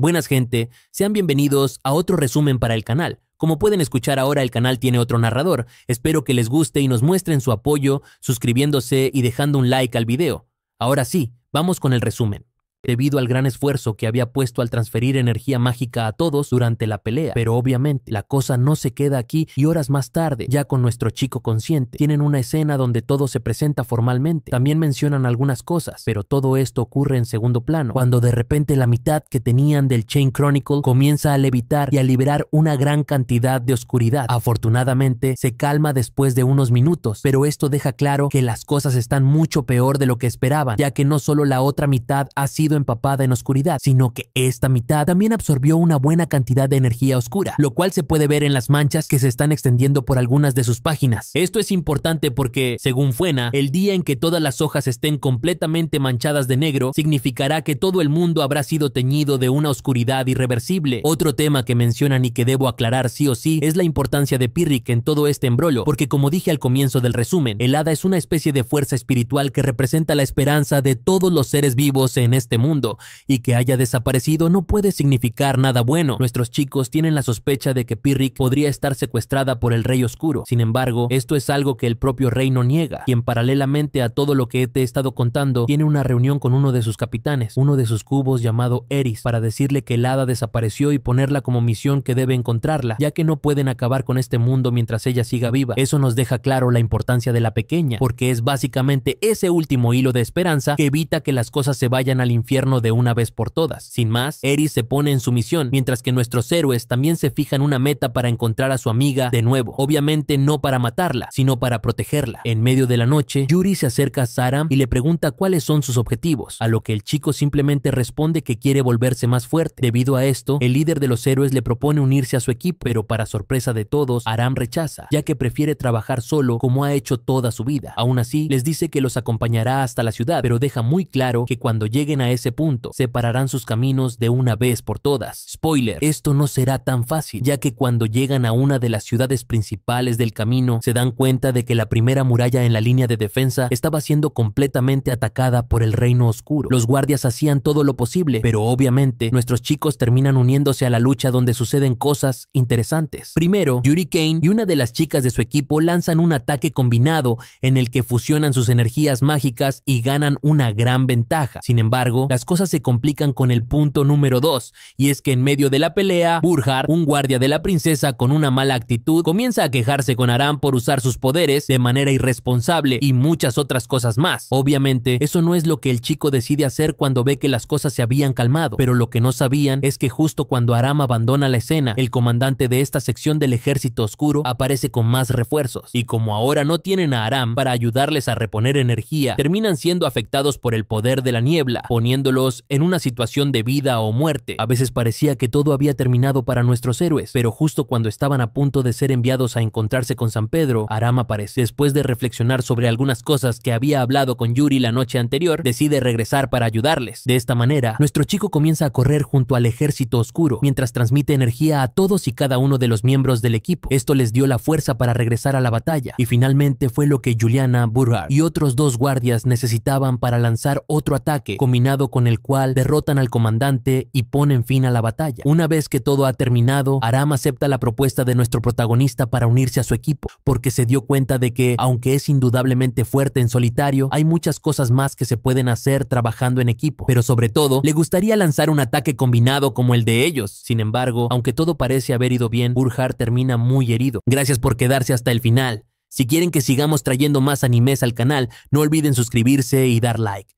Buenas gente, sean bienvenidos a otro resumen para el canal. Como pueden escuchar ahora el canal tiene otro narrador, espero que les guste y nos muestren su apoyo suscribiéndose y dejando un like al video. Ahora sí, vamos con el resumen debido al gran esfuerzo que había puesto al transferir energía mágica a todos durante la pelea. Pero obviamente la cosa no se queda aquí y horas más tarde, ya con nuestro chico consciente, tienen una escena donde todo se presenta formalmente. También mencionan algunas cosas, pero todo esto ocurre en segundo plano, cuando de repente la mitad que tenían del Chain Chronicle comienza a levitar y a liberar una gran cantidad de oscuridad. Afortunadamente, se calma después de unos minutos, pero esto deja claro que las cosas están mucho peor de lo que esperaban, ya que no solo la otra mitad ha sido empapada en oscuridad, sino que esta mitad también absorbió una buena cantidad de energía oscura, lo cual se puede ver en las manchas que se están extendiendo por algunas de sus páginas. Esto es importante porque, según Fuena, el día en que todas las hojas estén completamente manchadas de negro significará que todo el mundo habrá sido teñido de una oscuridad irreversible. Otro tema que mencionan y que debo aclarar sí o sí es la importancia de Pyrrhic en todo este embrollo, porque como dije al comienzo del resumen, el hada es una especie de fuerza espiritual que representa la esperanza de todos los seres vivos en este este mundo, y que haya desaparecido no puede significar nada bueno. Nuestros chicos tienen la sospecha de que Pyrrhic podría estar secuestrada por el Rey Oscuro. Sin embargo, esto es algo que el propio Rey no niega, quien paralelamente a todo lo que te he estado contando, tiene una reunión con uno de sus capitanes, uno de sus cubos llamado Eris, para decirle que el hada desapareció y ponerla como misión que debe encontrarla, ya que no pueden acabar con este mundo mientras ella siga viva. Eso nos deja claro la importancia de la pequeña, porque es básicamente ese último hilo de esperanza que evita que las cosas se vayan al infierno de una vez por todas. Sin más, Eris se pone en su misión, mientras que nuestros héroes también se fijan una meta para encontrar a su amiga de nuevo. Obviamente no para matarla, sino para protegerla. En medio de la noche, Yuri se acerca a Saram y le pregunta cuáles son sus objetivos, a lo que el chico simplemente responde que quiere volverse más fuerte. Debido a esto, el líder de los héroes le propone unirse a su equipo, pero para sorpresa de todos, Aram rechaza, ya que prefiere trabajar solo como ha hecho toda su vida. Aún así, les dice que los acompañará hasta la ciudad, pero deja muy claro que cuando lleguen a ese punto, separarán sus caminos de una vez por todas. Spoiler, esto no será tan fácil, ya que cuando llegan a una de las ciudades principales del camino, se dan cuenta de que la primera muralla en la línea de defensa estaba siendo completamente atacada por el reino oscuro. Los guardias hacían todo lo posible, pero obviamente nuestros chicos terminan uniéndose a la lucha donde suceden cosas interesantes. Primero, Yuri Kane y una de las chicas de su equipo lanzan un ataque combinado en el que fusionan sus energías mágicas y ganan una gran ventaja. Sin embargo, las cosas se complican con el punto número 2, y es que en medio de la pelea, Burhar, un guardia de la princesa con una mala actitud, comienza a quejarse con Aram por usar sus poderes de manera irresponsable y muchas otras cosas más. Obviamente, eso no es lo que el chico decide hacer cuando ve que las cosas se habían calmado, pero lo que no sabían es que justo cuando Aram abandona la escena, el comandante de esta sección del ejército oscuro aparece con más refuerzos, y como ahora no tienen a Aram para ayudarles a reponer energía, terminan siendo afectados por el poder de la niebla, poniendo en una situación de vida o muerte. A veces parecía que todo había terminado para nuestros héroes, pero justo cuando estaban a punto de ser enviados a encontrarse con San Pedro, Aram aparece. Después de reflexionar sobre algunas cosas que había hablado con Yuri la noche anterior, decide regresar para ayudarles. De esta manera, nuestro chico comienza a correr junto al ejército oscuro, mientras transmite energía a todos y cada uno de los miembros del equipo. Esto les dio la fuerza para regresar a la batalla, y finalmente fue lo que Juliana Burrard y otros dos guardias necesitaban para lanzar otro ataque, combinado con el cual derrotan al comandante y ponen fin a la batalla. Una vez que todo ha terminado, Aram acepta la propuesta de nuestro protagonista para unirse a su equipo, porque se dio cuenta de que, aunque es indudablemente fuerte en solitario, hay muchas cosas más que se pueden hacer trabajando en equipo, pero sobre todo, le gustaría lanzar un ataque combinado como el de ellos. Sin embargo, aunque todo parece haber ido bien, Burjar termina muy herido. Gracias por quedarse hasta el final. Si quieren que sigamos trayendo más animes al canal, no olviden suscribirse y dar like.